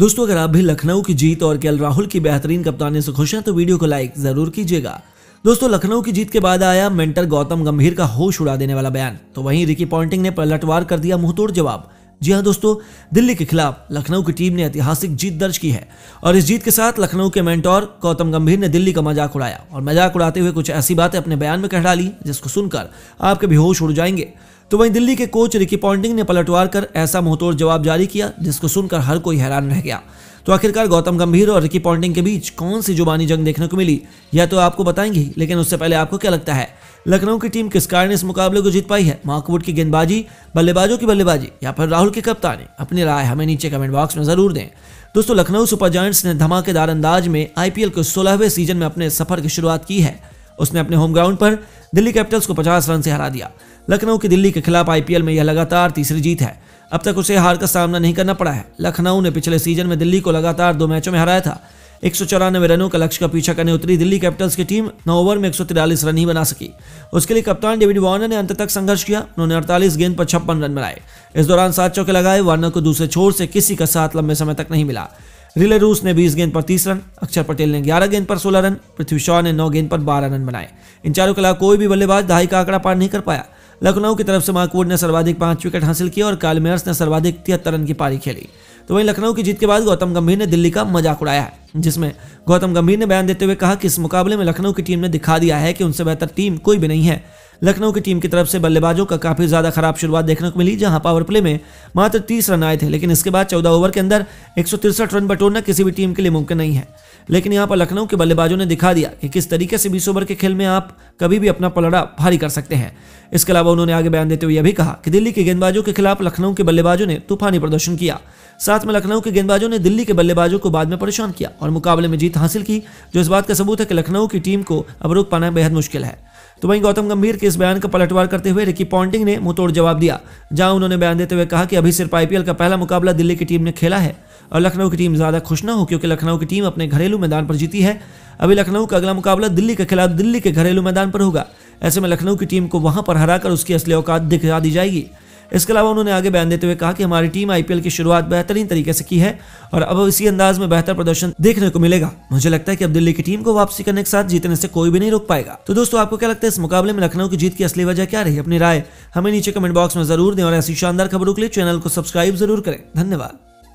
दोस्तों अगर आप भी लखनऊ की जीत और के राहुल की बेहतरीन कप्तानी से खुश हैं तो वीडियो को लाइक जरूर कीजिएगा दोस्तों लखनऊ की जीत के बाद आया मेंटर गौतम गंभीर का होश उड़ा देने वाला बयान तो वहीं रिकी पॉइंटिंग ने पलटवार कर दिया मुंहतोड़ जवाब जी हाँ दोस्तों दिल्ली के खिलाफ लखनऊ की टीम ने ऐतिहासिक जीत दर्ज की है और इस जीत के साथ लखनऊ के मेंटोर गौतम गंभीर ने दिल्ली का मजाक उड़ाया और मजाक उड़ाते हुए कुछ ऐसी बातें अपने बयान में कह डाली जिसको सुनकर आपके भी होश उड़ जाएंगे तो वहीं दिल्ली के कोच रिकी पॉन्टिंग ने पलटवार कर ऐसा मुंहतोड़ जवाब जारी किया जिसको सुनकर हर कोई हैरान रह गया तो आखिरकार गौतम गंभीर और रिकी पॉन्टिंग के बीच कौन सी जुबानी जंग देखने को मिली यह तो आपको बताएंगी लेकिन उससे पहले आपको क्या लगता है लखनऊ की टीम किस कारण इस मुकाबले को जीत पाई है मार्कवुड की गेंदबाजी बल्लेबाजों की बल्लेबाजी या फिर राहुल की कप्तानी अपनी राय हमें नीचे कमेंट बॉक्स में जरूर दें दोस्तों लखनऊ सुपर जॉइंट्स ने धमाकेदार अंदाज में आईपीएल के सोलहवें सीजन में अपने सफर की शुरुआत की है उसने अपने होम ग्राउंड पर दिल्ली कैपिटल्स को 50 रन से हरा दिया लखनऊ की दिल्ली के खिलाफ आईपीएल में यह लगातार तीसरी जीत है अब तक उसे हार का सामना नहीं करना पड़ा है लखनऊ ने पिछले सीजन में दिल्ली को लगातार दो मैचों में हराया था एक रनों का लक्ष्य का पीछा करने उतरी दिल्ली कैपिटल्स की टीम नौ ओवर में एक रन ही बना सकी उसके लिए कप्तान डेविड वार्नर ने अंत तक संघर्ष किया उन्होंने अड़तालीस गेंद पर छप्पन रन बनाए इस दौरान सात चौके लगाए वार्नर को दूसरे छोर से किसी का साथ लंबे समय तक नहीं मिला रिले रूस ने 20 गेंद पर 30 रन अक्षर पटेल ने 11 गेंद पर 16 रन पृथ्वी शॉ ने 9 गेंद पर 12 रन बनाए इन चारों के अलावा कोई भी बल्लेबाज दहाई का आंकड़ा पार नहीं कर पाया लखनऊ की तरफ से माकवुड ने सर्वाधिक पांच विकेट हासिल किए और कालमेयर्स ने सर्वाधिक तिहत्तर रन की पारी खेली तो वहीं लखनऊ की जीत के बाद गौतम गंभीर ने दिल्ली का मजाक उड़ाया है जिसमें गौतम गंभीर ने बयान देते हुए कहा कि इस मुकाबले में लखनऊ की टीम ने दिखा दिया है कि उनसे बेहतर टीम कोई भी नहीं है लखनऊ की टीम की तरफ से बल्लेबाजों का काफी ज्यादा खराब शुरुआत देखने को मिली जहां पावर प्ले में मात्र तीस रन आए थे लेकिन इसके बाद चौदह ओवर के अंदर एक रन बटोरना किसी भी टीम के लिए मुमकिन नहीं है लेकिन यहाँ पर लखनऊ के बल्लेबाजों ने दिखा दिया कि किस तरीके से बीस ओवर के खेल में आप कभी भी अपना पलड़ा भारी कर सकते हैं इसके अलावा उन्होंने आगे बयान देते हुए यह भी कहा कि दिल्ली के गेंदबाजों के खिलाफ लखनऊ के बल्लेबाजों ने तूफानी प्रदर्शन किया साथ में लखनऊ के गेंदबाजों ने दिल्ली के बल्लेबाजों को बाद में परेशान किया और मुकाबले में जीत हासिल की जो इस बात का सबूत है कि लखनऊ की टीम को अब रुक पाना बेहद मुश्किल है तो वहीं गौतम गंभीर के इस बयान का पलटवार करते हुए रिकी पॉन्टिंग ने मुंहतोड़ जवाब दिया जहां उन्होंने बयान देते हुए कहा कि अभी सिर्फ आईपीएल का पहला मुकाबला दिल्ली की टीम ने खेला है और लखनऊ की टीम ज़्यादा खुश ना हो क्योंकि लखनऊ की टीम अपने घरेलू मैदान पर जीती है अभी लखनऊ का अगला मुकाबला दिल्ली के खिलाफ दिल्ली के घरेलू मैदान पर होगा ऐसे में लखनऊ की टीम को वहां पर हराकर उसकी असली औकात दिखा दी जाएगी इसके अलावा उन्होंने आगे बयान देते हुए कहा कि हमारी टीम आईपीएल की शुरुआत बेहतरीन तरीके से की है और अब इसी अंदाज में बेहतर प्रदर्शन देखने को मिलेगा मुझे लगता है कि अब दिल्ली की टीम को वापसी करने के साथ जीतने से कोई भी नहीं रोक पाएगा तो दोस्तों आपको क्या लगता है इस मुकाबले में लखनऊ की जीत की असली वजह क्या रही अपनी राय हमें नीचे कमेंट बॉक्स में जरूर दें और ऐसी शानदार खबरों के लिए चैनल को सब्सक्राइब जरूर करें धन्यवाद